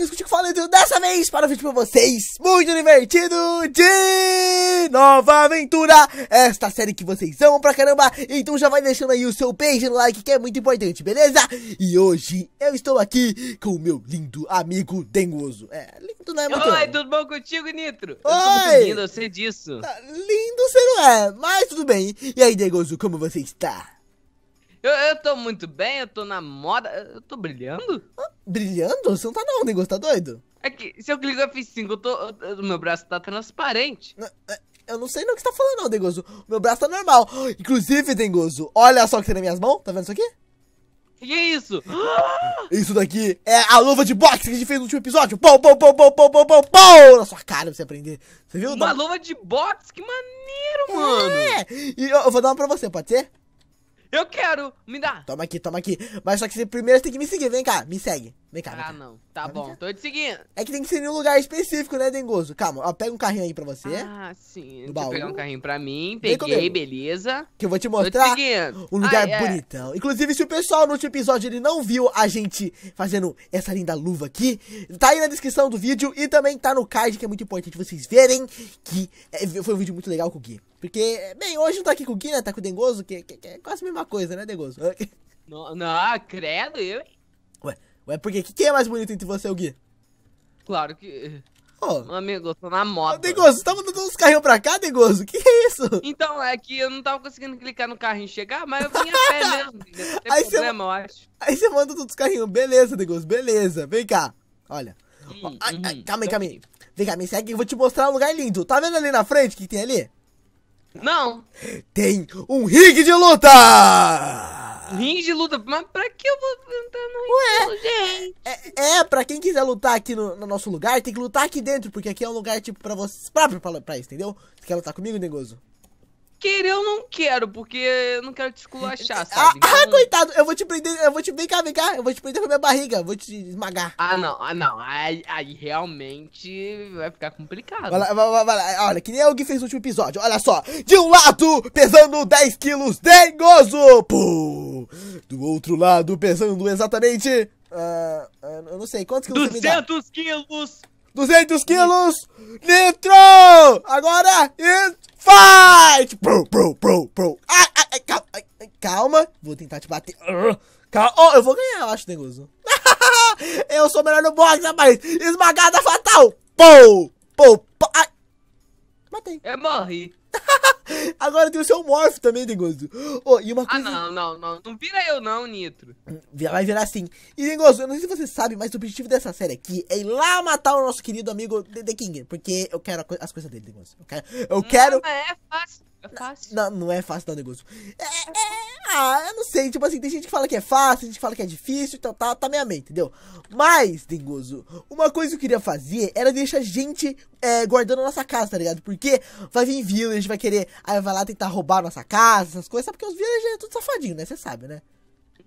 Marcos Coutinho falando dessa vez para o vídeo para vocês. Muito divertido de Nova Aventura. Esta série que vocês amam pra caramba. Então já vai deixando aí o seu beijo no like que é muito importante, beleza? E hoje eu estou aqui com o meu lindo amigo Dengoso. É, lindo não é muito Oi, tudo bom contigo, Nitro? Oi! Eu lindo, eu sei disso. Tá, lindo você não é, mas tudo bem. E aí, Dengoso, como você está? Eu, eu tô muito bem, eu tô na moda. Eu tô brilhando? Ah, brilhando? Você não tá não, negócio tá doido? É que se eu clico F5, eu tô, eu, meu braço tá transparente. É, eu não sei não o que você tá falando, não, Dengoso. O meu braço tá normal. Inclusive, Dengoso, olha só o que tem nas minhas mãos. Tá vendo isso aqui? Que que é isso? Isso daqui é a luva de boxe que a gente fez no último episódio. Pou, pou, pou, pou, pou, pou, pou, pou. Na sua cara pra você aprender. Você viu? Uma luva de boxe? Que maneiro, é, mano. É. E eu, eu vou dar uma pra você, pode ser? Eu quero, me dá. Toma aqui, toma aqui. Mas só que você primeiro tem que me seguir, vem cá, me segue. Vem cá, vem ah, cá. Ah, não. Tá bom, tô te seguindo. É que tem que ser em um lugar específico, né, Dengoso? Calma, ó, pega um carrinho aí pra você. Ah, sim. No baú. pegar um carrinho pra mim, peguei, beleza. Que eu vou te mostrar te um lugar ah, é. bonitão. Inclusive, se o pessoal no último episódio ele não viu a gente fazendo essa linda luva aqui, tá aí na descrição do vídeo e também tá no card, que é muito importante vocês verem que é, foi um vídeo muito legal com o Gui. Porque, bem, hoje eu tô aqui com o Gui, né? Tá com o Dengoso, que, que, que é quase a mesma coisa, né, Dengoso? não, não credo, eu, Ué, porque quem é mais bonito entre você e o Gui? Claro que. Oh. amigo, eu tô na moto. Degoso, você tá mandando uns carrinhos pra cá, Degoso? Que é isso? Então, é que eu não tava conseguindo clicar no carrinho e chegar, mas eu vim a pé mesmo. Não tem problema, você... eu acho. Aí você manda todos os carrinhos. Beleza, Degoso, beleza. Vem cá. Olha. Hum, oh, ai, hum, calma aí, então calma aí. Vem cá, me segue eu vou te mostrar um lugar lindo. Tá vendo ali na frente o que tem ali? Não. Tem um rig de luta! Ringue de luta, mas pra que eu vou lutar no ringue, gente? É, é, é, pra quem quiser lutar aqui no, no, nosso lugar, tem que lutar aqui dentro, porque aqui é um lugar, tipo, pra vocês, próprios. pra, pra isso, entendeu? Você quer lutar comigo, Negoso? querer eu não quero, porque eu não quero te esculachar, ah, sabe? Ah, ah coitado, eu vou te prender, eu vou te vem cá, vem cá, eu vou te prender a minha barriga, vou te esmagar. Ah, não, ah, não, aí, aí realmente vai ficar complicado. Olha, olha, que nem o que fez no último episódio, olha só. De um lado, pesando 10 quilos, dengoso, pum. Do outro lado, pesando exatamente... Uh, eu não sei, quantos quilos 200 quilos! 200 quilos, nitro! Agora, fight! Pro, pro, pro, pro. Ai, ai, calma, ai, calma, vou tentar te bater. Uh, calma. Oh, eu vou ganhar, eu acho, Neguso. eu sou melhor no boxe, rapaz. Esmagada fatal. Pou, pou, pou. Ai. Matei. É morri. Agora tem o seu Morph também, Dengoso. Oh, e uma ah, coisa... Ah, não, não, não. Não vira eu não, Nitro. Hum, vai virar sim. E, Dengoso, eu não sei se você sabe, mas o objetivo dessa série aqui é ir lá matar o nosso querido amigo The King. Porque eu quero co as coisas dele, Dengoso. Eu quero... Eu não, quero... é fácil. É fácil. Não, não é fácil, não, Dengoso. É, é... Ah, eu não sei. Tipo assim, tem gente que fala que é fácil, tem gente que fala que é difícil. Então tá, tá meia meia, entendeu? Mas, Dengoso, uma coisa que eu queria fazer era deixar gente é, guardando a nossa casa, tá ligado? Porque vai vir village gente vai querer. Aí vai lá tentar roubar nossa casa, essas coisas. Sabe porque os villagers é tudo safadinho, né? Você sabe, né?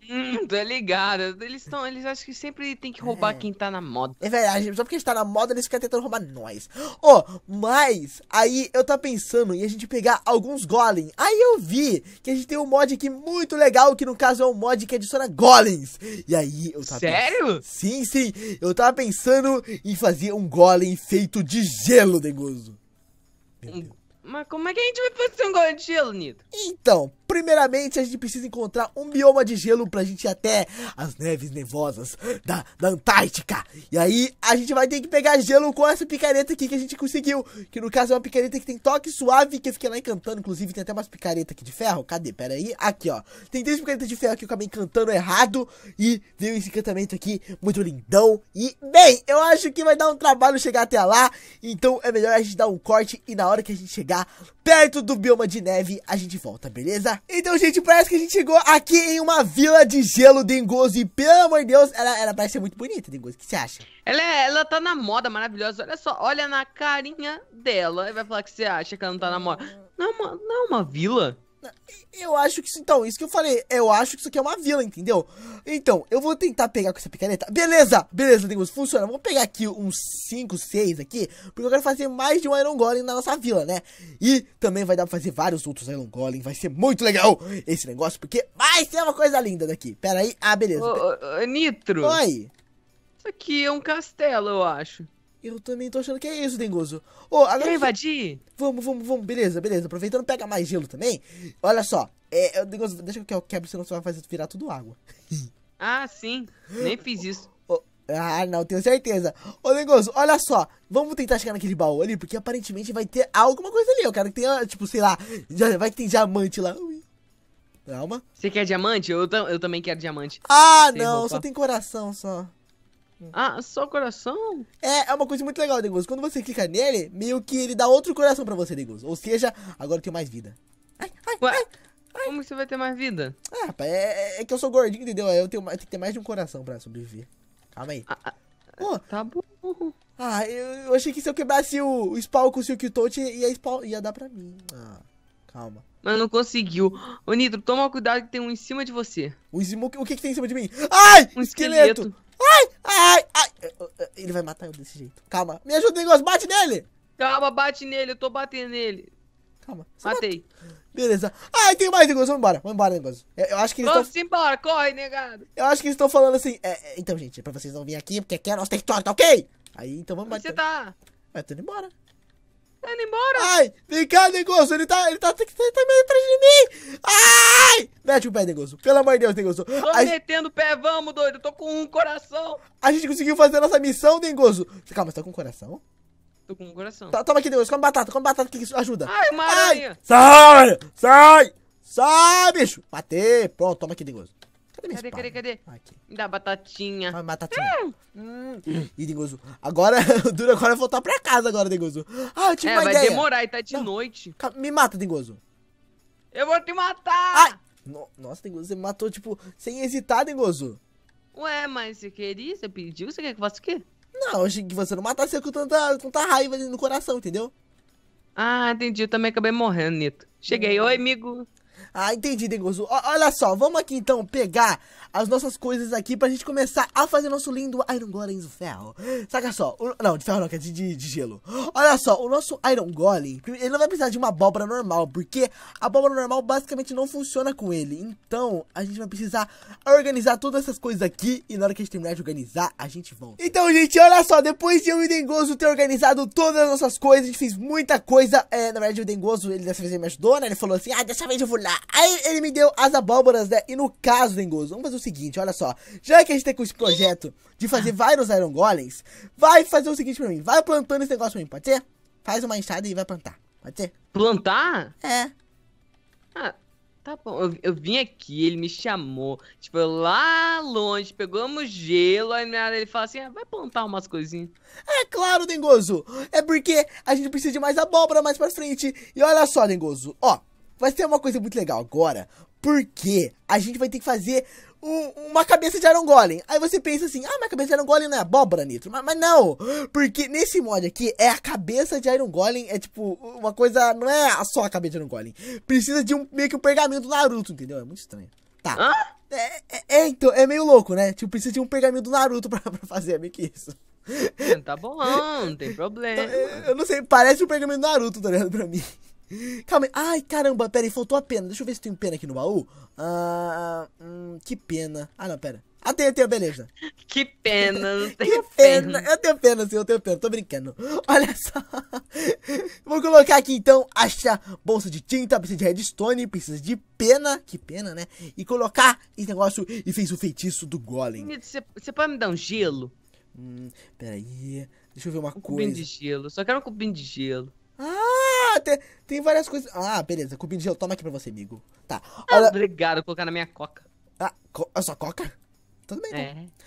Hum, tá ligado. Eles estão. Eles acham que sempre tem que roubar é. quem tá na moda. É verdade, só porque a gente tá na moda, eles ficam tentando roubar nós. Ó, oh, mas aí eu tava pensando em a gente pegar alguns golems. Aí eu vi que a gente tem um mod aqui muito legal, que no caso é um mod que adiciona golems. E aí eu tava Sério? sim, sim. Eu tava pensando em fazer um golem feito de gelo, Dengoso. Um mas como é que a gente vai fazer um gol de gelo, Nito? Então, primeiramente a gente precisa encontrar um bioma de gelo pra gente ir até as neves nevosas da, da Antártica. E aí a gente vai ter que pegar gelo com essa picareta aqui que a gente conseguiu. Que no caso é uma picareta que tem toque suave, que eu fiquei lá encantando. Inclusive tem até umas picaretas aqui de ferro. Cadê? Pera aí. Aqui, ó. Tem três picaretas de ferro que eu acabei encantando errado. E veio esse encantamento aqui, muito lindão. E, bem, eu acho que vai dar um trabalho chegar até lá. Então é melhor a gente dar um corte e na hora que a gente chegar perto do bioma de neve, a gente volta, beleza? Então, gente, parece que a gente chegou aqui em uma vila de gelo Dengoso e, pelo amor de Deus, ela, ela parece ser muito bonita, Dengoso. O que você acha? Ela, é, ela tá na moda maravilhosa. Olha só, olha na carinha dela e vai falar que você acha que ela não tá na moda. Não é uma, não é uma vila. Eu acho que isso, então, isso que eu falei, eu acho que isso aqui é uma vila, entendeu? Então, eu vou tentar pegar com essa picareta. Beleza, beleza, Lingus, funciona. Vamos pegar aqui uns 5, 6 aqui, porque eu quero fazer mais de um Iron Golem na nossa vila, né? E também vai dar pra fazer vários outros Iron Golem, vai ser muito legal esse negócio, porque vai ser uma coisa linda daqui. Pera aí, ah, beleza. Ô, ô, ô Nitro. Oi. Isso aqui é um castelo, eu acho. Eu também tô achando que é isso, Dengoso. Ô, oh, agora. Quer invadir? Vamos, vamos, vamos. Beleza, beleza. Aproveitando, pega mais gelo também. Olha só. É, é Dengoso, deixa que eu quebro, senão você vai fazer virar tudo água. ah, sim. Nem fiz isso. Ah, não, tenho certeza. Ô, Dengoso, olha só. Vamos tentar chegar naquele baú ali, porque aparentemente vai ter alguma coisa ali. Eu quero que tenha, tipo, sei lá. vai que tem diamante lá. Ui. Calma. Você quer diamante? Eu, eu também quero diamante. Ah, não. Roupa. Só tem coração, só. Ah, só coração? É, é uma coisa muito legal, Negus. Quando você clica nele, meio que ele dá outro coração pra você, Negus. Ou seja, agora eu tenho mais vida. Ai, ai, Ué, ai, ai. Como você vai ter mais vida? Ah, rapaz, é, é, é que eu sou gordinho, entendeu? É, eu tenho, eu tenho que ter mais de um coração pra sobreviver. Calma aí. Ah, ah, Pô, Tá bom. Ah, eu, eu, achei que se eu quebrasse o, o spawn com o Silk Touch, ia, spawn, ia dar pra mim. Ah, calma. Mas não conseguiu. Ô, Nitro, toma cuidado que tem um em cima de você. O, o que, que tem em cima de mim? Ai! Um esqueleto. esqueleto. É, é, é, ele vai matar eu desse jeito. Calma. Me ajuda, negócio. Bate nele! Calma, bate nele. Eu tô batendo nele. Calma. Matei. Mata... Beleza. Ah, tem mais, negócio. Vambora. embora. Vamos embora, negócio. Eu, eu acho que eles Vamos tão... embora. Corre, negado. Eu acho que eles estão falando assim. É, então, gente, é pra vocês não virem aqui, porque aqui é nosso território, tá ok? Aí, então vamos bater. Onde você tá? Vai tô indo embora. Tá indo embora? Ai, vem cá, Negoso. Ele tá, ele tá, ele tá, tá, tá meio atrás de mim. Ai! Mete o pé, Negoso. Pelo amor de Deus, Negoso. Tô a metendo o pé, vamos, doido. Tô com um coração. A gente conseguiu fazer a nossa missão, Negoso. Calma, você tá com um coração? Tô com um coração. Tá, toma aqui, Negoso. Come batata, come batata que isso ajuda. Ai, uma Ai. Sai, sai, sai, bicho. Matei. Pronto, toma aqui, Negoso. Cadê minha cadê, cadê, cadê? Aqui. Da batatinha. Ah, batatinha. Hum. Hum. E agora, o duro agora é voltar pra casa agora, Dengozo. Ah, eu tive é, uma vai demorar e tá de Não. noite. Me mata, Dengozo. Eu vou te matar. Ai. No, nossa, Dengozo, você me matou, tipo, sem hesitar, Dengozo. Ué, mas você queria, você pediu, você quer que eu faça o quê? Não, eu achei que você não matasse com tanta, com tanta raiva no coração, entendeu? Ah, entendi. Eu também acabei morrendo, Nito. Cheguei. Hum. Oi, amigo. Ah, entendi, Dengoso. olha só, vamos aqui então pegar as nossas coisas aqui pra gente começar a fazer nosso lindo Iron Golem do ferro. Saca só, o, não, de ferro não, que é de, de, gelo. Olha só, o nosso Iron Golem, ele não vai precisar de uma abóbora normal, porque a abóbora normal basicamente não funciona com ele. Então, a gente vai precisar organizar todas essas coisas aqui e na hora que a gente terminar de organizar, a gente volta. Então, gente, olha só, depois de eu e o Dengoso ter organizado todas as nossas coisas, a gente fez muita coisa. É, na verdade, o Dengoso, ele dessa vez ele me ajudou, né? Ele falou assim, ah, dessa vez eu vou lá Aí ele me deu as abóboras, né? E no caso, Engoso, vamos fazer o seguinte, olha só. Já que a gente tem tá com esse projeto de fazer ah. vários Iron Golems, vai fazer o seguinte pra mim. Vai plantando esse negócio pra mim, pode ser? Faz uma enxada e vai plantar, pode ser? Plantar? É. Ah, tá bom. Eu, eu vim aqui, ele me chamou. Tipo, lá longe, pegamos gelo, aí ele fala assim, ah, vai plantar umas coisinhas. É claro, Dengoso. É porque a gente precisa de mais abóbora mais pra frente. E olha só, Dengoso, ó vai ser uma coisa muito legal agora, porque a gente vai ter que fazer um, uma cabeça de Iron Golem. Aí você pensa assim, ah, mas a cabeça de Iron Golem não é abóbora, Nitro. Mas, mas, não, porque nesse mod aqui, é a cabeça de Iron Golem, é tipo, uma coisa, não é só a cabeça de Iron Golem. Precisa de um, meio que um pergaminho do Naruto, entendeu? É muito estranho. Tá. É, é, é, então, é meio louco, né? Tipo, precisa de um pergaminho do Naruto pra, pra fazer, é meio que isso. Tá bom, não tem então, problema. Eu, eu não sei, parece um pergaminho do Naruto, tá ligado, pra mim. Calma aí. Ai, caramba, pera aí, faltou a pena. Deixa eu ver se tem pena aqui no baú. Ah, hum, que pena. Ah, não, pera. Ah, tem, tem, beleza. Que pena, não tenho que pena. pena. Eu tenho pena, sim, eu tenho pena, tô brincando. Olha só. Vou colocar aqui então, achar bolsa de tinta, precisa de redstone, precisa de pena, que pena, né? E colocar esse negócio e fez o feitiço do golem. Você pode me dar um gelo? Hum, peraí, deixa eu ver uma um coisa. Um cubinho de gelo, só quero um cubinho de gelo. Ah! Ah, tem, tem várias coisas. Ah, beleza, cubinho de gelo, toma aqui pra você, amigo. Tá. Ah, olha... Obrigado por colocar na minha coca. Ah, co a é sua coca? Tudo bem,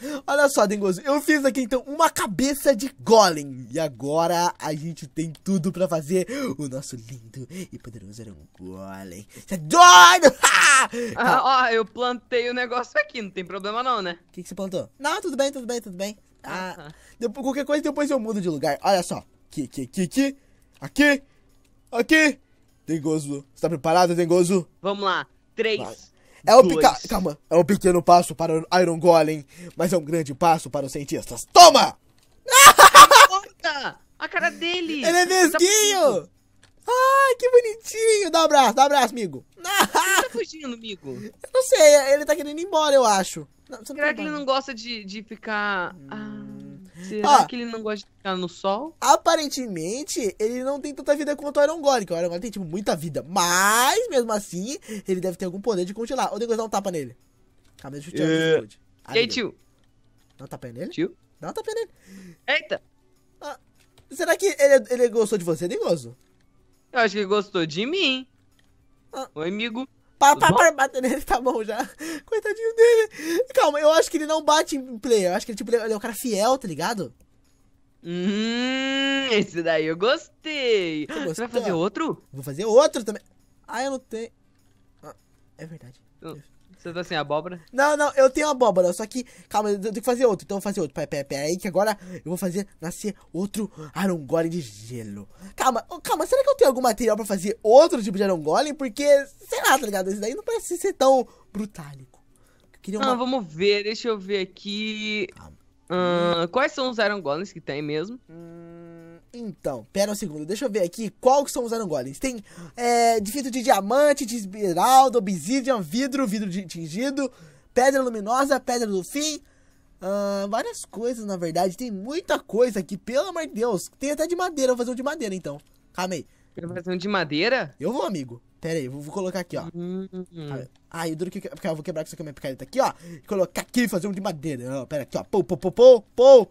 então. é. Olha só, Dengoso, eu fiz aqui então uma cabeça de golem. E agora a gente tem tudo pra fazer o nosso lindo e poderoso era um golem. Você é doido? ah, tá. ó, eu plantei o um negócio aqui, não tem problema não, né? O que, que você plantou? Não, tudo bem, tudo bem, tudo bem. Ah, uh -huh. depois, qualquer coisa depois eu mudo de lugar. Olha só. Aqui, aqui, aqui, aqui. Aqui. Ok. Dengozo, você tá preparado, gozo. Vamos lá. Três. Vai. É o Calma, é um pequeno passo para o Iron Golem, mas é um grande passo para os cientistas. Toma! A cara dele! Ele é vesguinho! Tá Ai, ah, que bonitinho! Dá um abraço, dá um abraço, amigo! Ele tá fugindo, amigo? Eu não sei, ele tá querendo ir embora, eu acho. Não, Será tá que ele não gosta de, de ficar. Hum. Ah, Será ah. que ele não gosta de ficar no sol? Aparentemente, ele não tem tanta vida quanto o Iron Golem, que o Iron Golem tem, tipo, muita vida. Mas, mesmo assim, ele deve ter algum poder de congelar. Ou depois dá um tapa nele. Calma, deixa eu tirar uh... Atitude. tio. Dá um tapa nele? Tio? Dá um tapa nele. Eita. Ah, será que ele, ele gostou de você, Negoso? Eu acho que ele gostou de mim. Ah. Oi, amigo. Para, para, para, bater nele, tá bom já. Coitadinho dele. Calma, eu acho que ele não bate em player. Eu acho que ele, tipo, ele é, é um cara fiel, tá ligado? Hum, esse daí eu gostei. Você, Você vai fazer outro? Vou fazer outro também. Ah, eu não tenho. Ah, é verdade. Eu... Você tá sem abóbora? Não, não, eu tenho abóbora, só que. Calma, eu tenho que fazer outro, então eu vou fazer outro. Pera, pera, pera aí, que agora eu vou fazer nascer outro Arongolem de gelo. Calma, calma, será que eu tenho algum material pra fazer outro tipo de Arongolem? Porque, sei lá, tá ligado? Esse daí não parece ser tão brutálico. Não, ah, uma... vamos ver, deixa eu ver aqui. Calma. Hum, quais são os Arongolems que tem mesmo? Hum. Então, pera um segundo, deixa eu ver aqui qual que são os arangoles. Tem é, de de diamante, de esmeralda, obsidian, vidro, vidro tingido, pedra luminosa, pedra do fim. Uh, várias coisas, na verdade. Tem muita coisa aqui, pelo amor de Deus. Tem até de madeira, eu vou fazer um de madeira então. Calma aí. Quer fazer um de madeira? Eu vou, amigo. Pera aí, vou, vou colocar aqui, ó. Hum, hum. Ah, eu duro que eu vou quebrar com isso aqui, minha picareta aqui, ó. Colocar aqui e fazer um de madeira. Não, pera aqui, ó. Pou, pou, pou, pou, pou.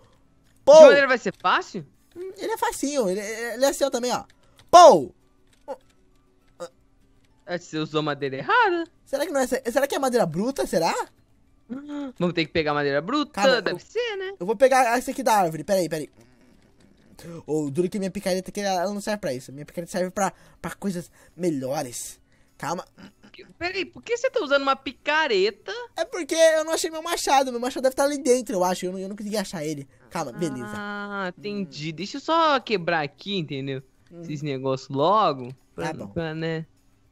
Pou. De madeira vai ser fácil? Ele é facinho, ele, ele é assim ó, também, ó. Pou! É, você usou madeira errada? Será que não é. Será que é madeira bruta? Será? Vamos ter que pegar madeira bruta, calma deve eu, ser, né? Eu vou pegar essa aqui da árvore, peraí, peraí. Ou oh, duro é que minha picareta que ela não serve pra isso. Minha picareta serve pra, pra coisas melhores. Calma. Peraí, por que você tá usando uma picareta é porque eu não achei meu machado. Meu machado deve estar ali dentro, eu acho. Eu não, eu não consegui achar ele. Calma, ah, beleza. Ah, entendi. Deixa eu só quebrar aqui, entendeu? Hum. Esses negócios logo. Tá pra, tá bom. Pra, né?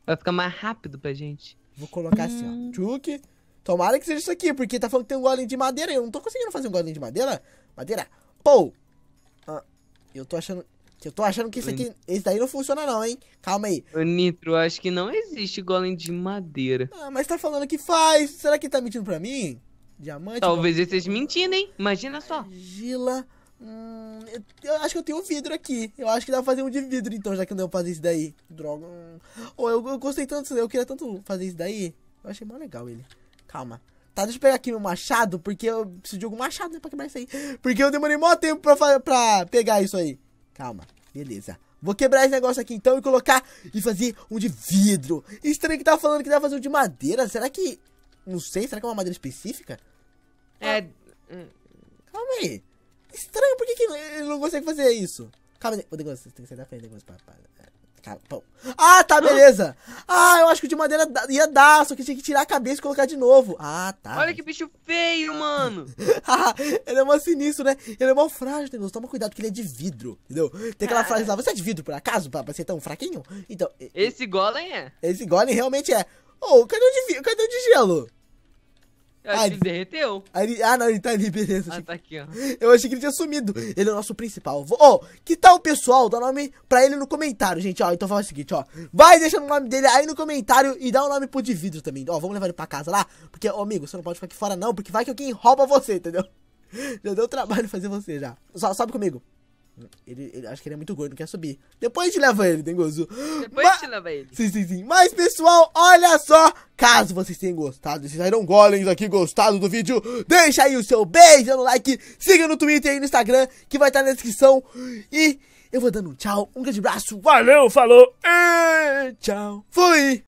Vai ficar mais rápido pra gente. Vou colocar assim, ó. Hum. Tchuk. Tomara que seja isso aqui, porque tá falando que tem um golem de madeira. Eu não tô conseguindo fazer um golem de madeira. Madeira. Pou. Ah, eu tô achando eu tô achando que isso aqui. Esse daí não funciona, não, hein? Calma aí. Ô, Nitro, acho que não existe golem de madeira. Ah, mas tá falando que faz. Será que tá mentindo pra mim? Diamante. Talvez golem. esteja mentindo, hein? Imagina só. Gila. Hum, eu, acho que eu tenho vidro aqui. Eu acho que dá pra fazer um de vidro, então, já que não deu pra fazer isso daí. Droga. Hum. Oh, eu, eu gostei tanto disso Eu queria tanto fazer isso daí. Eu achei mó legal ele. Calma. Tá, deixa eu pegar aqui meu machado, porque eu preciso de algum machado, né, pra quebrar isso aí. Porque eu demorei mó tempo pra, pra pegar isso aí. Calma, beleza. Vou quebrar esse negócio aqui então e colocar e fazer um de vidro. Estranho que tava falando que dá fazer um de madeira. Será que... Não sei, será que é uma madeira específica? É... Ah, calma aí. Estranho, por que, que ele não consegue fazer isso? Calma, o negócio, tem que sair da frente, negócio, pra, para. Cara, pão. Ah, tá, beleza. Ah, eu acho que de madeira ia dar, só que tinha que tirar a cabeça e colocar de novo. Ah, tá. Olha que bicho feio, mano. ele é mó sinistro, né? Ele é mó frágil, entendeu? Toma cuidado que ele é de vidro, entendeu? Tem aquela frase lá, você é de vidro por acaso, pra, pra ser tão fraquinho? Então... Esse golem é. Esse golem realmente é. Ô, oh, cadê o cadê o de gelo? Eu ah, que ele derreteu. ah, não, ele tá ali, beleza. Ah, tá aqui, ó. Eu achei que ele tinha sumido. Ele é o nosso principal. Ô, oh, que tal o pessoal Dá nome pra ele no comentário, gente? Ó, então faz o seguinte, ó. Vai deixando o nome dele aí no comentário e dá o um nome pro de vidro também. Ó, vamos levar ele pra casa lá. Porque, ô, amigo, você não pode ficar aqui fora não, porque vai que alguém rouba você, entendeu? Já deu trabalho fazer você já. Só, sobe comigo. Ele, ele, acho que ele é muito gordo, não quer subir. Depois te leva ele, tem gozo. Depois Ma te leva ele. Sim, sim, sim. Mas, pessoal, olha só. Caso vocês tenham gostado, vocês saíram golems aqui, gostado do vídeo, deixa aí o seu beijo no like, siga no Twitter e no Instagram, que vai estar na descrição. E eu vou dando um tchau, um grande abraço, valeu, falou, e tchau, fui!